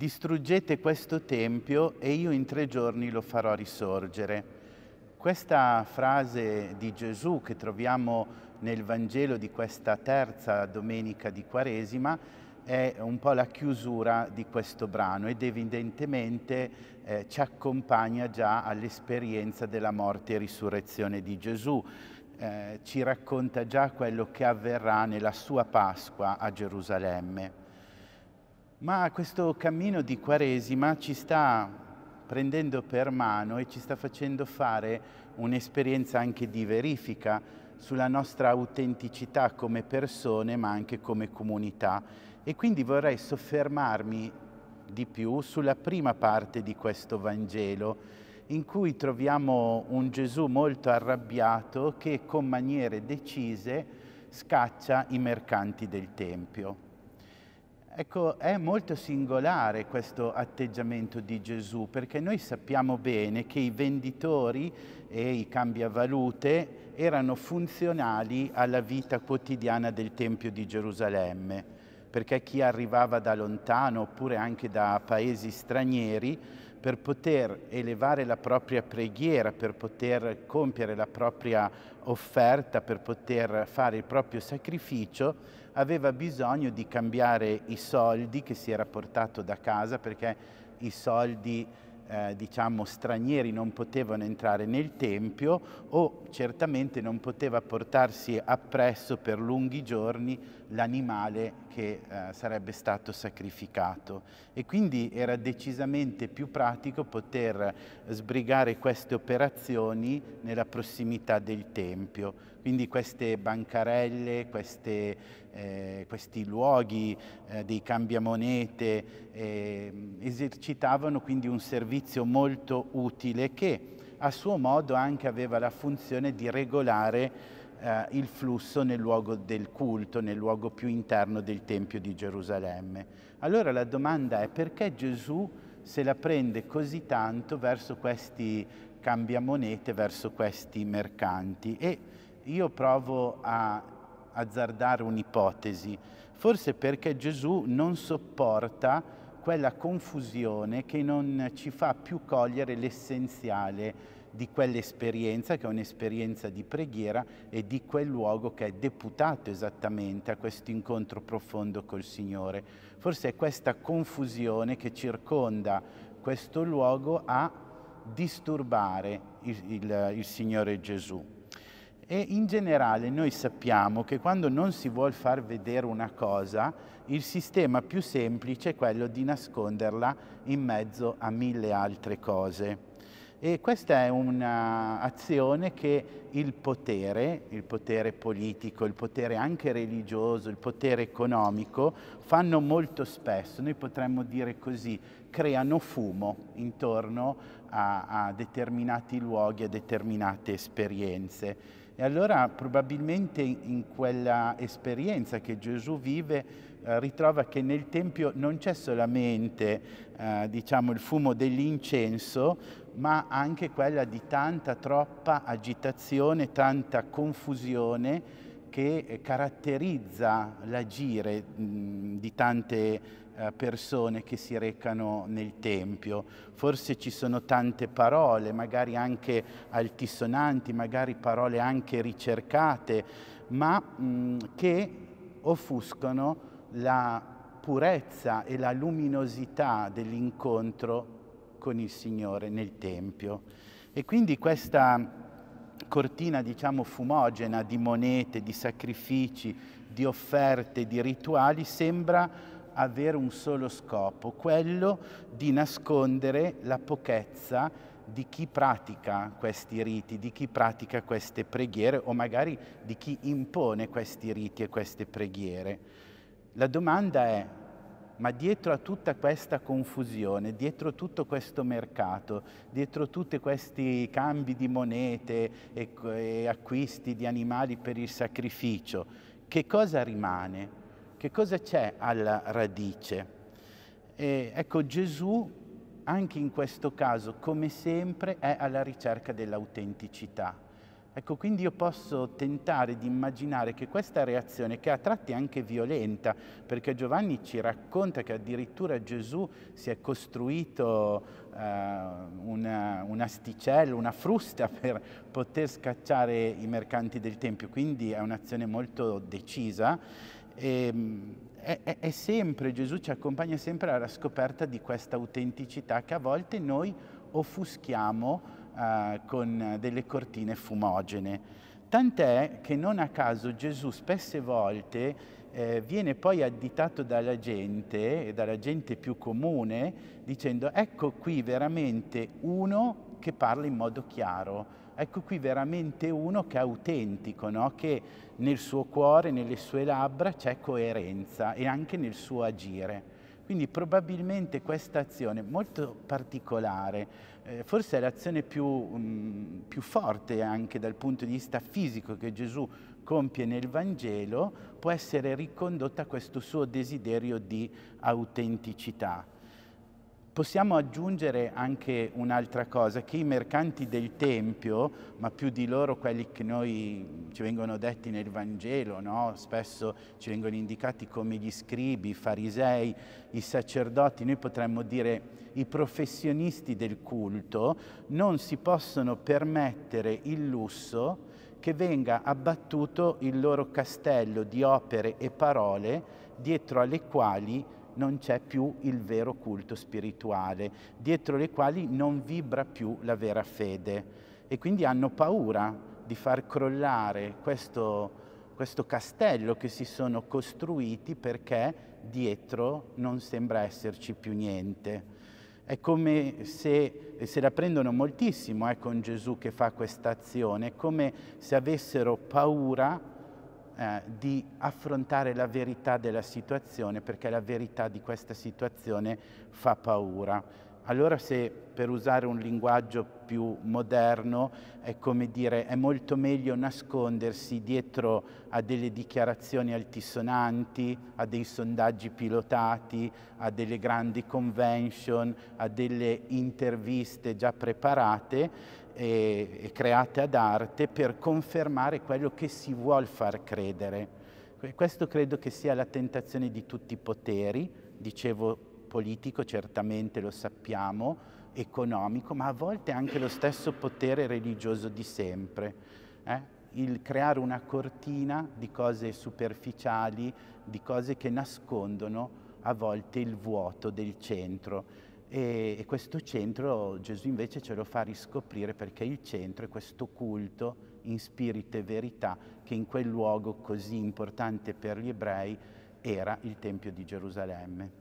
distruggete questo tempio e io in tre giorni lo farò risorgere. Questa frase di Gesù che troviamo nel Vangelo di questa terza domenica di Quaresima è un po' la chiusura di questo brano ed evidentemente eh, ci accompagna già all'esperienza della morte e risurrezione di Gesù. Eh, ci racconta già quello che avverrà nella sua Pasqua a Gerusalemme. Ma questo cammino di Quaresima ci sta prendendo per mano e ci sta facendo fare un'esperienza anche di verifica sulla nostra autenticità come persone ma anche come comunità e quindi vorrei soffermarmi di più sulla prima parte di questo Vangelo in cui troviamo un Gesù molto arrabbiato che con maniere decise scaccia i mercanti del Tempio. Ecco, è molto singolare questo atteggiamento di Gesù perché noi sappiamo bene che i venditori e i cambiavalute erano funzionali alla vita quotidiana del Tempio di Gerusalemme, perché chi arrivava da lontano oppure anche da paesi stranieri per poter elevare la propria preghiera, per poter compiere la propria offerta per poter fare il proprio sacrificio, aveva bisogno di cambiare i soldi che si era portato da casa perché i soldi eh, diciamo, stranieri non potevano entrare nel Tempio o certamente non poteva portarsi appresso per lunghi giorni l'animale che eh, sarebbe stato sacrificato e quindi era decisamente più pratico poter sbrigare queste operazioni nella prossimità del Tempio. Quindi queste bancarelle, queste, eh, questi luoghi eh, dei cambiamonete eh, esercitavano quindi un servizio molto utile che a suo modo anche aveva la funzione di regolare eh, il flusso nel luogo del culto, nel luogo più interno del Tempio di Gerusalemme. Allora la domanda è perché Gesù se la prende così tanto verso questi cambiamonete, verso questi mercanti e io provo a azzardare un'ipotesi, forse perché Gesù non sopporta quella confusione che non ci fa più cogliere l'essenziale di quell'esperienza che è un'esperienza di preghiera e di quel luogo che è deputato esattamente a questo incontro profondo col Signore. Forse è questa confusione che circonda questo luogo a disturbare il, il, il Signore Gesù. E in generale noi sappiamo che quando non si vuole far vedere una cosa, il sistema più semplice è quello di nasconderla in mezzo a mille altre cose. E questa è un'azione che il potere, il potere politico, il potere anche religioso, il potere economico, fanno molto spesso, noi potremmo dire così, creano fumo intorno a, a determinati luoghi, a determinate esperienze. E allora probabilmente in quella esperienza che Gesù vive eh, ritrova che nel Tempio non c'è solamente eh, diciamo, il fumo dell'incenso, ma anche quella di tanta, troppa agitazione, tanta confusione che eh, caratterizza l'agire di tante eh, persone che si recano nel Tempio. Forse ci sono tante parole, magari anche altisonanti, magari parole anche ricercate, ma che offuscano la purezza e la luminosità dell'incontro con il Signore nel Tempio. E quindi questa cortina diciamo fumogena di monete, di sacrifici, di offerte, di rituali sembra avere un solo scopo, quello di nascondere la pochezza di chi pratica questi riti, di chi pratica queste preghiere o magari di chi impone questi riti e queste preghiere. La domanda è ma dietro a tutta questa confusione, dietro tutto questo mercato, dietro tutti questi cambi di monete e, e acquisti di animali per il sacrificio, che cosa rimane? Che cosa c'è alla radice? E, ecco, Gesù anche in questo caso, come sempre, è alla ricerca dell'autenticità Ecco, quindi io posso tentare di immaginare che questa reazione, che a tratti è anche violenta, perché Giovanni ci racconta che addirittura Gesù si è costruito eh, una, un asticello, una frusta per poter scacciare i mercanti del Tempio, quindi è un'azione molto decisa. E, ehm, è, è, è sempre, Gesù ci accompagna sempre alla scoperta di questa autenticità che a volte noi offuschiamo eh, con delle cortine fumogene. Tant'è che non a caso Gesù spesse volte eh, viene poi additato dalla gente, e dalla gente più comune, dicendo ecco qui veramente uno che parla in modo chiaro, ecco qui veramente uno che è autentico, no? che nel suo cuore, nelle sue labbra c'è coerenza e anche nel suo agire. Quindi probabilmente questa azione molto particolare, eh, forse è l'azione più, mm, più forte anche dal punto di vista fisico che Gesù compie nel Vangelo, può essere ricondotta a questo suo desiderio di autenticità. Possiamo aggiungere anche un'altra cosa, che i mercanti del Tempio, ma più di loro quelli che noi ci vengono detti nel Vangelo, no? spesso ci vengono indicati come gli scribi, i farisei, i sacerdoti, noi potremmo dire i professionisti del culto, non si possono permettere il lusso che venga abbattuto il loro castello di opere e parole dietro alle quali non c'è più il vero culto spirituale, dietro le quali non vibra più la vera fede e quindi hanno paura di far crollare questo, questo castello che si sono costruiti perché dietro non sembra esserci più niente. È come se, se la prendono moltissimo eh, con Gesù che fa questa azione, è come se avessero paura eh, di affrontare la verità della situazione perché la verità di questa situazione fa paura. Allora se per usare un linguaggio più moderno è come dire è molto meglio nascondersi dietro a delle dichiarazioni altisonanti, a dei sondaggi pilotati, a delle grandi convention, a delle interviste già preparate e, e create ad arte per confermare quello che si vuole far credere. Questo credo che sia la tentazione di tutti i poteri, dicevo politico, certamente lo sappiamo, economico, ma a volte anche lo stesso potere religioso di sempre. Eh? Il creare una cortina di cose superficiali, di cose che nascondono a volte il vuoto del centro. E, e questo centro Gesù invece ce lo fa riscoprire perché il centro è questo culto in spirito e verità che in quel luogo così importante per gli ebrei era il Tempio di Gerusalemme.